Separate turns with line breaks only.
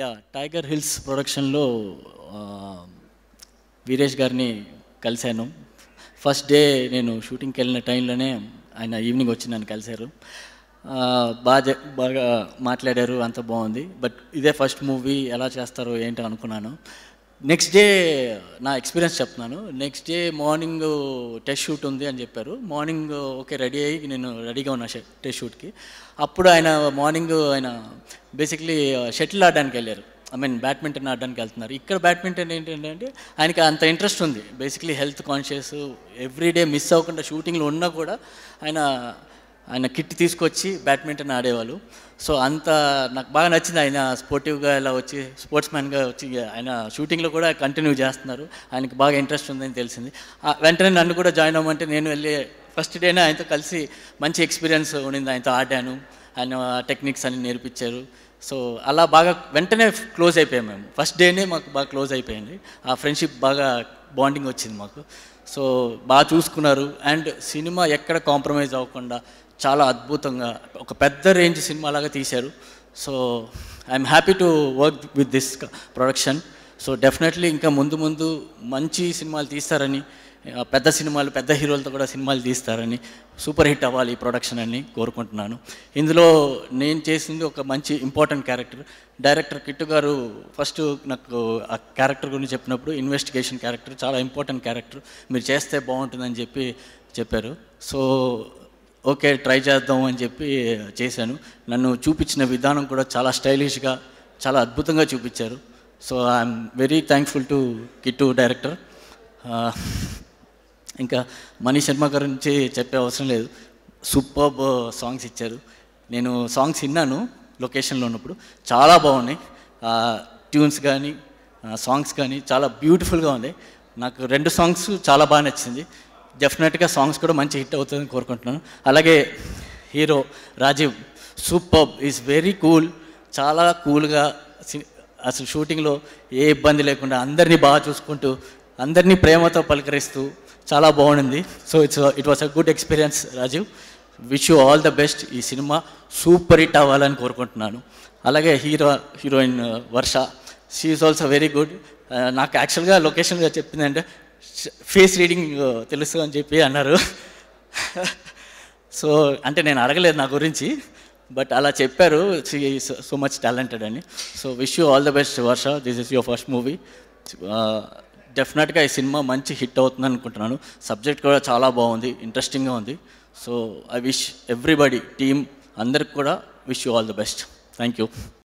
yeah tiger hills ప్రొడక్షన్లో వీరేష్ గారిని కలిశాను ఫస్ట్ డే నేను షూటింగ్కి వెళ్ళిన టైంలోనే ఆయన ఈవినింగ్ వచ్చి నన్ను కలిశారు బాగా బాగా మాట్లాడారు అంత బాగుంది బట్ ఇదే ఫస్ట్ మూవీ ఎలా చేస్తారో ఏంటో అనుకున్నాను నెక్స్ట్ డే నా ఎక్స్పీరియన్స్ చెప్తున్నాను next day morning test shoot ఉంది అని చెప్పారు మార్నింగ్ ఓకే రెడీ అయ్యి నేను రెడీగా ఉన్నా టెస్ట్ షూట్కి అప్పుడు ఆయన మార్నింగ్ ఆయన బేసిక్లీ షటిల్ ఆడడానికి వెళ్ళారు ఐ మీన్ బ్యాడ్మింటన్ ఆడడానికి వెళ్తున్నారు ఇక్కడ బ్యాడ్మింటన్ ఏంటంటే ఆయనకి అంత ఇంట్రెస్ట్ ఉంది basically health conscious everyday miss అవ్వకుండా షూటింగ్లో ఉన్నా కూడా ఆయన ఆయన కిట్ తీసుకొచ్చి బ్యాడ్మింటన్ ఆడేవాళ్ళు సో అంత నాకు బాగా నచ్చింది ఆయన స్పోర్టివ్గా ఇలా వచ్చి స్పోర్ట్స్ మ్యాన్గా వచ్చి ఆయన షూటింగ్లో కూడా కంటిన్యూ చేస్తున్నారు ఆయనకి బాగా ఇంట్రెస్ట్ ఉందని తెలిసింది వెంటనే నన్ను కూడా జాయిన్ అవ్వమంటే నేను వెళ్ళి ఫస్ట్ డేనే ఆయనతో కలిసి మంచి ఎక్స్పీరియన్స్ ఉండింది ఆయనతో ఆడాను ఆయన టెక్నిక్స్ అన్ని నేర్పించారు సో అలా బాగా వెంటనే క్లోజ్ అయిపోయాం మేము ఫస్ట్ డేనే మాకు బాగా క్లోజ్ అయిపోయింది ఆ ఫ్రెండ్షిప్ బాగా బాండింగ్ వచ్చింది మాకు సో బాగా చూసుకున్నారు అండ్ సినిమా ఎక్కడ కాంప్రమైజ్ అవ్వకుండా చాలా అద్భుతంగా ఒక పెద్ద రేంజ్ సినిమాలాగా తీశారు so I'm happy to work with this production so definitely ఇంకా ముందు ముందు మంచి సినిమాలు తీస్తారని పెద్ద సినిమాలు పెద్ద హీరోలతో కూడా సినిమాలు తీస్తారని సూపర్ హిట్ అవ్వాలి ఈ ప్రొడక్షన్ అని కోరుకుంటున్నాను ఇందులో నేను చేసింది ఒక మంచి important character director Kittu garu first నాకు ఆ క్యారెక్టర్ గురించి చెప్పినప్పుడు ఇన్వెస్టిగేషన్ క్యారెక్టర్ చాలా ఇంపార్టెంట్ క్యారెక్టర్ మీరు చేస్తే బాగుంటుందని చెప్పి చెప్పారు సో ఓకే ట్రై చేద్దాం అని చెప్పి చేశాను నన్ను చూపించిన విధానం కూడా చాలా స్టైలిష్గా చాలా అద్భుతంగా చూపించారు so I'm very thankful to Kittu director ఇంకా మనీష్ శర్మ గురించి చెప్పే అవసరం లేదు సూపర్ సాంగ్స్ ఇచ్చారు నేను సాంగ్స్ విన్నాను లొకేషన్లో ఉన్నప్పుడు చాలా బాగున్నాయి ట్యూన్స్ కానీ సాంగ్స్ కానీ చాలా బ్యూటిఫుల్గా ఉంది నాకు రెండు సాంగ్స్ చాలా బాగా నచ్చింది డెఫినెట్గా సాంగ్స్ కూడా మంచి హిట్ అవుతుందని కోరుకుంటున్నాను అలాగే hero Rajeev super is very cool చాలా కూల్గా అసలు షూటింగ్లో ఏ ఇబ్బంది లేకుండా అందరినీ బాగా చూసుకుంటూ అందరినీ ప్రేమతో పలకరిస్తూ చాలా బాగుండింది so it's it was a good experience Rajeev wish you all the best ఈ సినిమా సూపర్ హిట్ అవ్వాలని కోరుకుంటున్నాను అలాగే hero heroine Varsha she's also very good నాకు యాక్చువల్గా లొకేషన్గా చెప్పిందంటే ఫేస్ రీడింగ్ uh, తెలుసు అని చెప్పి అన్నారు సో అంటే నేను అడగలేదు నా గురించి బట్ అలా చెప్పారు సో మచ్ టాలెంటెడ్ అని so wish you all the best Varsha this is your first movie డెఫినెట్గా ఈ సినిమా మంచి హిట్ అవుతుంది అనుకుంటున్నాను సబ్జెక్ట్ కూడా చాలా బాగుంది ఇంట్రెస్టింగ్గా ఉంది so I wish everybody team అందరికి కూడా wish you all the best thank you